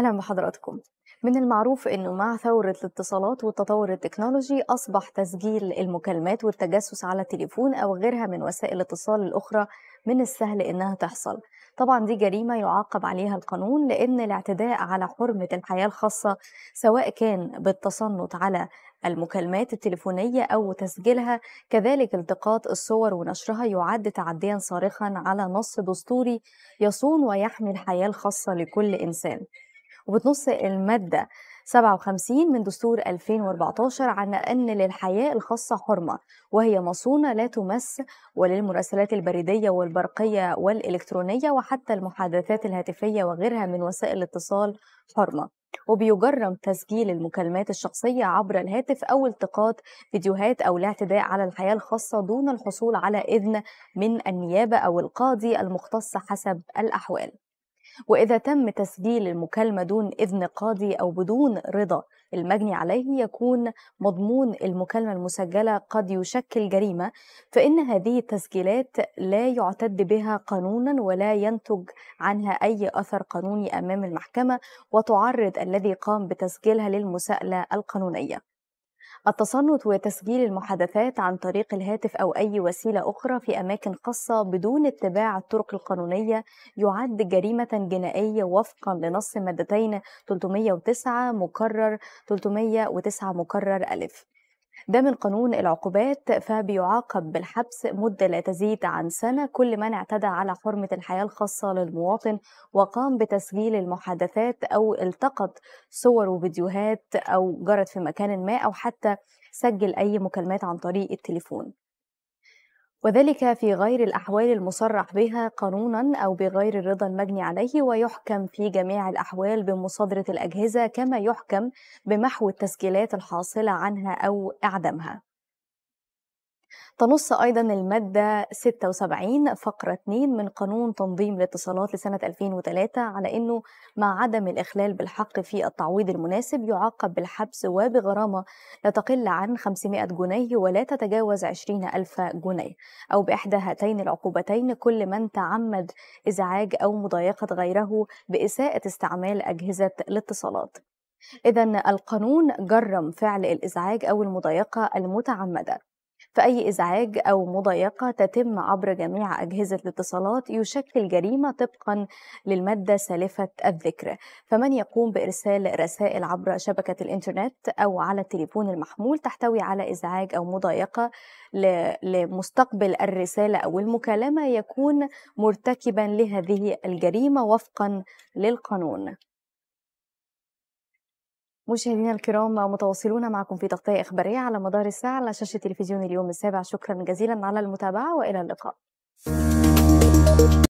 أهلا بحضراتكم من المعروف أنه مع ثورة الاتصالات والتطور التكنولوجي أصبح تسجيل المكالمات والتجسس على التليفون أو غيرها من وسائل الاتصال الأخرى من السهل أنها تحصل طبعا دي جريمة يعاقب عليها القانون لأن الاعتداء على حرمة الحياة الخاصة سواء كان بالتصنت على المكالمات التليفونية أو تسجيلها كذلك التقاط الصور ونشرها يعد تعديا صارخا على نص دستوري يصون ويحمي الحياة الخاصة لكل إنسان وبتنص المادة 57 من دستور 2014 عن أن للحياة الخاصة حرمة وهي مصونة لا تمس وللمراسلات البريدية والبرقية والإلكترونية وحتى المحادثات الهاتفية وغيرها من وسائل الاتصال حرمة وبيجرم تسجيل المكالمات الشخصية عبر الهاتف أو التقاط فيديوهات أو الاعتداء على الحياة الخاصة دون الحصول على إذن من النيابة أو القاضي المختص حسب الأحوال وإذا تم تسجيل المكالمة دون إذن قاضي أو بدون رضا المجني عليه يكون مضمون المكالمة المسجلة قد يشكل جريمة فإن هذه التسجيلات لا يعتد بها قانونا ولا ينتج عنها أي أثر قانوني أمام المحكمة وتعرض الذي قام بتسجيلها للمساءلة القانونية التصنت وتسجيل المحادثات عن طريق الهاتف أو أي وسيلة أخرى في أماكن خاصة بدون اتباع الطرق القانونية يعد جريمة جنائية وفقا لنص مادتين 309 مكرر 309 مكرر ألف ده من قانون العقوبات فبيعاقب بالحبس مدة لا تزيد عن سنة كل من اعتدى على حرمة الحياة الخاصة للمواطن وقام بتسجيل المحادثات أو التقط صور وفيديوهات أو جرت في مكان ما أو حتى سجل أي مكالمات عن طريق التليفون وذلك في غير الأحوال المصرح بها قانونا أو بغير الرضا المجني عليه ويحكم في جميع الأحوال بمصادرة الأجهزة كما يحكم بمحو التسجيلات الحاصلة عنها أو إعدامها تنص أيضا المادة 76 فقرة 2 من قانون تنظيم الاتصالات لسنة 2003 على أنه مع عدم الإخلال بالحق في التعويض المناسب يعاقب بالحبس وبغرامة لا تقل عن 500 جنيه ولا تتجاوز 20 ألف جنيه أو بإحدى هاتين العقوبتين كل من تعمد إزعاج أو مضايقة غيره بإساءة استعمال أجهزة الاتصالات إذا القانون جرم فعل الإزعاج أو المضايقة المتعمدة فأي إزعاج أو مضايقة تتم عبر جميع أجهزة الاتصالات يشكل جريمة طبقا للمادة سالفة الذكر فمن يقوم بإرسال رسائل عبر شبكة الإنترنت أو على التليفون المحمول تحتوي على إزعاج أو مضايقة لمستقبل الرسالة أو المكالمة يكون مرتكبا لهذه الجريمة وفقا للقانون مشاهدينا الكرام متواصلون معكم في تغطية إخبارية على مدار الساعة على شاشة تلفزيون اليوم السابع شكرا جزيلا على المتابعة وإلى اللقاء